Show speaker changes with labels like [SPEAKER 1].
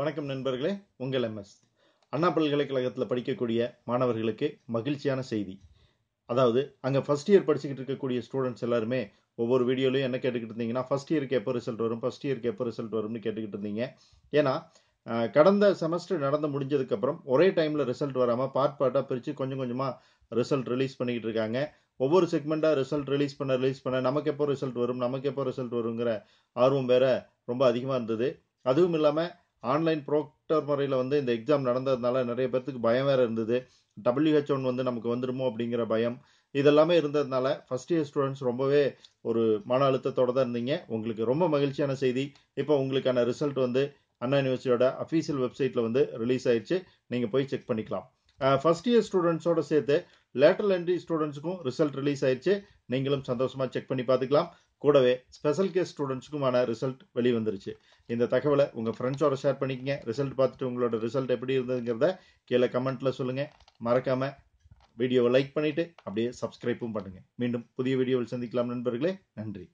[SPEAKER 1] வணக்கம் நண்பர்களே உங்கள் எம்எஸ் அண்ணா பல்கலைக்கழகத்தில் படிக்கக்கூடிய மாணவர்களுக்கு மகிழ்ச்சியான செய்தி அதாவது அங்கே ஃபஸ்ட் இயர் படிச்சுக்கிட்டு இருக்கக்கூடிய ஸ்டூடெண்ட்ஸ் எல்லாருமே ஒவ்வொரு வீடியோலையும் என்ன கேட்டுக்கிட்டு இருந்தீங்கன்னா ஃபஸ்ட் இயருக்கு எப்போ ரிசல்ட் வரும் ஃபஸ்ட் இயருக்கு எப்போ ரிசல்ட் வரும்னு கேட்டுக்கிட்டு இருந்தீங்க ஏன்னா கடந்த செமஸ்டர் நடந்து முடிஞ்சதுக்கப்புறம் ஒரே டைமில் ரிசல்ட் வராமல் பார்ட் பார்ட்டாக பிரித்து கொஞ்சம் கொஞ்சமாக ரிசல்ட் ரிலீஸ் பண்ணிக்கிட்டு இருக்காங்க ஒவ்வொரு செக்மெண்ட்டாக ரிசல்ட் ரிலீஸ் பண்ண ரிலீஸ் பண்ண நமக்கு எப்போ ரிசல்ட் வரும் நமக்கு எப்போ ரிசல்ட் வருங்கிற ஆர்வம் வேற ரொம்ப அதிகமாக இருந்தது அதுவும் இல்லாமல் ஆன்லைன் ப்ரோக்டர் முறையில் வந்து இந்த எக்ஸாம் நடந்ததுனால நிறைய பேர்த்துக்கு பயம் வேறு இருந்தது டபிள்யூஹெச் ஒன் வந்து நமக்கு வந்துடுமோ அப்படிங்கிற பயம் இதெல்லாமே இருந்ததுனால ஃபஸ்ட் இயர் ஸ்டூடெண்ட்ஸ் ரொம்பவே ஒரு மன அழுத்தத்தோடு தான் இருந்தீங்க உங்களுக்கு ரொம்ப மகிழ்ச்சியான செய்தி இப்போ உங்களுக்கான ரிசல்ட் வந்து அண்ணா யூனிவர்சிட்டியோட அஃபீஷியல் வெப்சைட்டில் வந்து ரிலீஸ் ஆயிடுச்சு நீங்கள் போய் செக் பண்ணிக்கலாம் ஃபஸ்ட் இயர் ஸ்டூடெண்ட்ஸோடு சேர்த்து லேட்டர் என்ட்ரி ஸ்டூடெண்ட்ஸுக்கும் ரிசல்ட் ரிலீஸ் ஆயிடுச்சு நீங்களும் சந்தோஷமாக செக் பண்ணி பார்த்துக்கலாம் கூடவே ஸ்பெஷல் கேஸ் ஸ்டூடெண்ட்ஸுக்குமான ரிசல்ட் வெளிவந்துருச்சு இந்த தகவலை உங்கள் ஃப்ரெண்ட்ஸோட ஷேர் பண்ணிக்கங்க ரிசல்ட் பார்த்துட்டு உங்களோட ரிசல்ட் எப்படி இருந்ததுங்கிறத கீழே கமெண்ட்டில் சொல்லுங்கள் மறக்காமல் வீடியோவை லைக் பண்ணிவிட்டு அப்படியே சப்ஸ்கிரைப்பும் பண்ணுங்கள் மீண்டும் புதிய வீடியோவில் சந்திக்கலாம் நண்பர்களே நன்றி